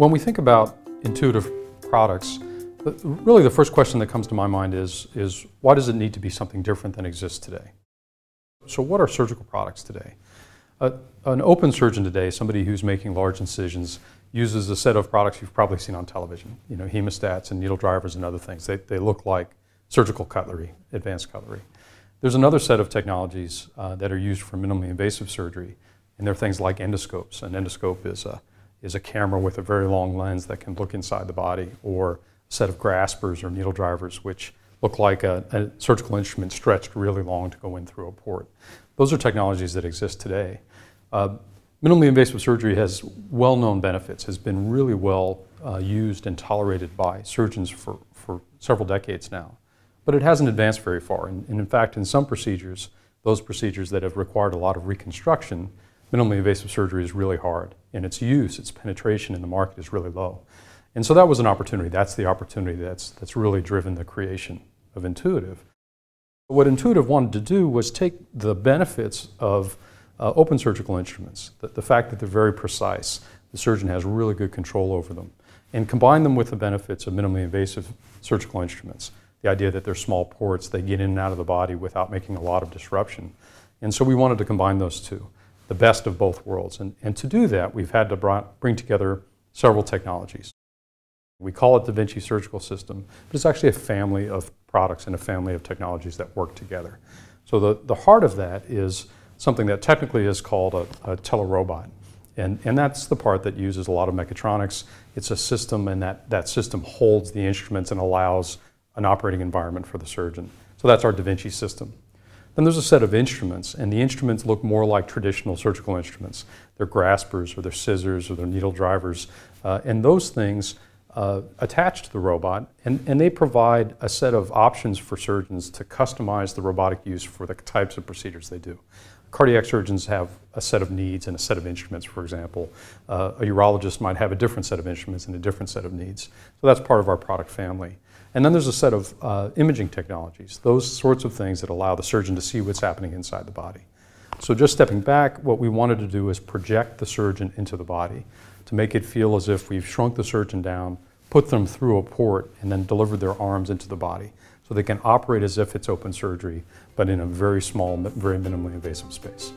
When we think about intuitive products, really the first question that comes to my mind is, is why does it need to be something different than exists today? So what are surgical products today? Uh, an open surgeon today, somebody who's making large incisions, uses a set of products you've probably seen on television, you know, hemostats and needle drivers and other things. They, they look like surgical cutlery, advanced cutlery. There's another set of technologies uh, that are used for minimally invasive surgery, and they're things like endoscopes. An endoscope is a is a camera with a very long lens that can look inside the body, or a set of graspers or needle drivers, which look like a, a surgical instrument stretched really long to go in through a port. Those are technologies that exist today. Uh, minimally invasive surgery has well known benefits, has been really well uh, used and tolerated by surgeons for, for several decades now. But it hasn't advanced very far. And, and in fact, in some procedures, those procedures that have required a lot of reconstruction, minimally invasive surgery is really hard, and its use, its penetration in the market is really low. And so that was an opportunity. That's the opportunity that's, that's really driven the creation of Intuitive. What Intuitive wanted to do was take the benefits of uh, open surgical instruments, the, the fact that they're very precise, the surgeon has really good control over them, and combine them with the benefits of minimally invasive surgical instruments. The idea that they're small ports, they get in and out of the body without making a lot of disruption. And so we wanted to combine those two the best of both worlds. And, and to do that, we've had to bring together several technologies. We call it Da Vinci Surgical System, but it's actually a family of products and a family of technologies that work together. So the, the heart of that is something that technically is called a, a telerobot. And, and that's the part that uses a lot of mechatronics. It's a system, and that, that system holds the instruments and allows an operating environment for the surgeon. So that's our Da Vinci system. Then there's a set of instruments, and the instruments look more like traditional surgical instruments. They're graspers, or they're scissors, or they're needle drivers, uh, and those things uh, attach to the robot, and, and they provide a set of options for surgeons to customize the robotic use for the types of procedures they do cardiac surgeons have a set of needs and a set of instruments, for example. Uh, a urologist might have a different set of instruments and a different set of needs. So that's part of our product family. And then there's a set of uh, imaging technologies, those sorts of things that allow the surgeon to see what's happening inside the body. So just stepping back, what we wanted to do is project the surgeon into the body to make it feel as if we've shrunk the surgeon down, put them through a port, and then delivered their arms into the body. So they can operate as if it's open surgery, but in a very small, very minimally invasive space.